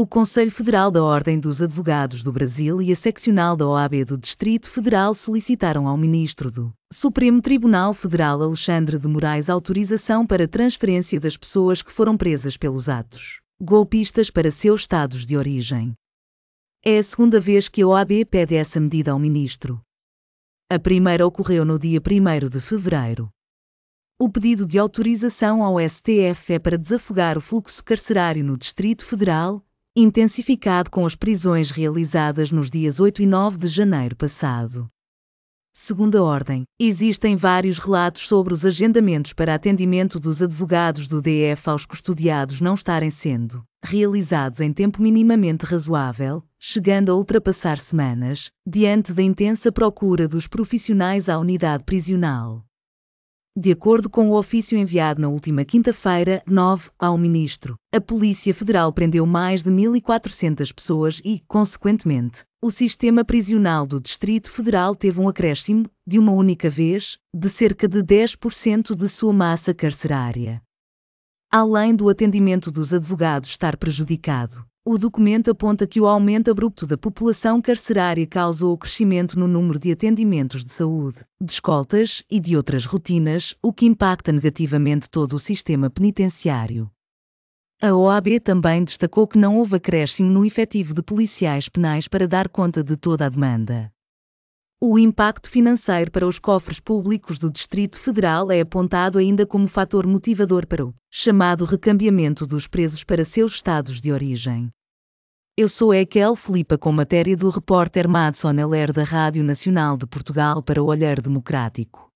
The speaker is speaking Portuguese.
O Conselho Federal da Ordem dos Advogados do Brasil e a seccional da OAB do Distrito Federal solicitaram ao ministro do Supremo Tribunal Federal Alexandre de Moraes autorização para transferência das pessoas que foram presas pelos atos golpistas para seus estados de origem. É a segunda vez que a OAB pede essa medida ao ministro. A primeira ocorreu no dia 1 de fevereiro. O pedido de autorização ao STF é para desafogar o fluxo carcerário no Distrito Federal, intensificado com as prisões realizadas nos dias 8 e 9 de janeiro passado. Segunda Ordem, existem vários relatos sobre os agendamentos para atendimento dos advogados do DF aos custodiados não estarem sendo realizados em tempo minimamente razoável, chegando a ultrapassar semanas, diante da intensa procura dos profissionais à unidade prisional de acordo com o ofício enviado na última quinta-feira, 9, ao ministro. A Polícia Federal prendeu mais de 1.400 pessoas e, consequentemente, o sistema prisional do Distrito Federal teve um acréscimo, de uma única vez, de cerca de 10% de sua massa carcerária. Além do atendimento dos advogados estar prejudicado, o documento aponta que o aumento abrupto da população carcerária causou o crescimento no número de atendimentos de saúde, de escoltas e de outras rotinas, o que impacta negativamente todo o sistema penitenciário. A OAB também destacou que não houve acréscimo no efetivo de policiais penais para dar conta de toda a demanda. O impacto financeiro para os cofres públicos do Distrito Federal é apontado ainda como fator motivador para o chamado recambiamento dos presos para seus estados de origem. Eu sou Ekel Filipa com matéria do repórter Madson Heller da Rádio Nacional de Portugal para o Olhar Democrático.